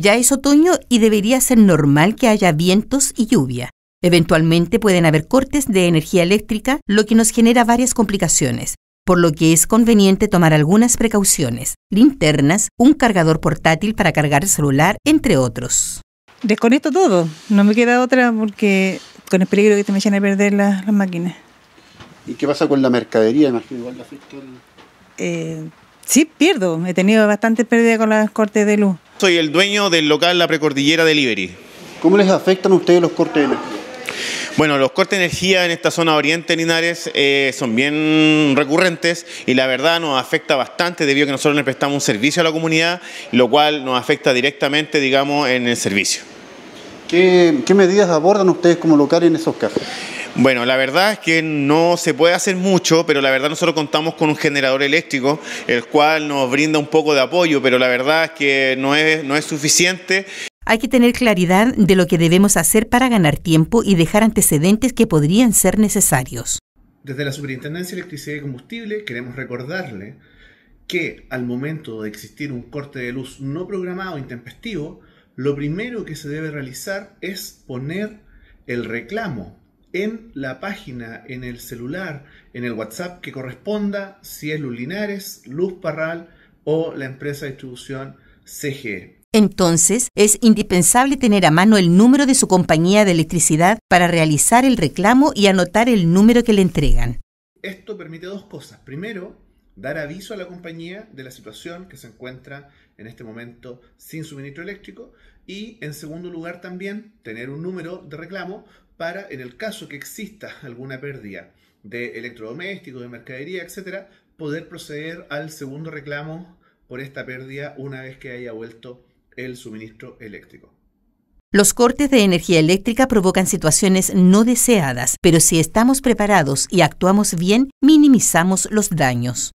Ya es otoño y debería ser normal que haya vientos y lluvia. Eventualmente pueden haber cortes de energía eléctrica, lo que nos genera varias complicaciones, por lo que es conveniente tomar algunas precauciones, linternas, un cargador portátil para cargar el celular, entre otros. Desconecto todo, no me queda otra porque con el peligro que te me echen a perder las, las máquinas. ¿Y qué pasa con la mercadería? Sí, pierdo. He tenido bastante pérdida con los cortes de luz. Soy el dueño del local La Precordillera Delivery. ¿Cómo les afectan a ustedes los cortes de energía? Bueno, los cortes de energía en esta zona oriente Linares eh, son bien recurrentes y la verdad nos afecta bastante debido a que nosotros le prestamos un servicio a la comunidad, lo cual nos afecta directamente, digamos, en el servicio. ¿Qué, qué medidas abordan ustedes como local en esos casos? Bueno, la verdad es que no se puede hacer mucho, pero la verdad nosotros contamos con un generador eléctrico, el cual nos brinda un poco de apoyo, pero la verdad es que no es, suficiente. Hay que tener claridad de lo que debemos hacer para ganar tiempo y dejar antecedentes que podrían ser necesarios. Desde la Superintendencia de Electricidad y Combustible queremos recordarle que al momento de existir un corte de luz no programado e intempestivo, lo primero que se debe realizar es poner el reclamo en la página, en el celular, en el WhatsApp que corresponda, si es Lulinares, Luz Parral o la empresa de distribución CGE. Entonces, es indispensable tener a mano el número de su compañía de electricidad para realizar el reclamo y anotar el número que le entregan. Esto permite dos cosas. Primero, dar aviso a la compañía de la situación que se encuentra en este momento sin suministro eléctrico y en segundo lugar también tener un número de reclamo para en el caso que exista alguna pérdida de electrodomésticos, de mercadería, etcétera, poder proceder al segundo reclamo por esta pérdida una vez que haya vuelto el suministro eléctrico. Los cortes de energía eléctrica provocan situaciones no deseadas, pero si estamos preparados y actuamos bien, minimizamos los daños.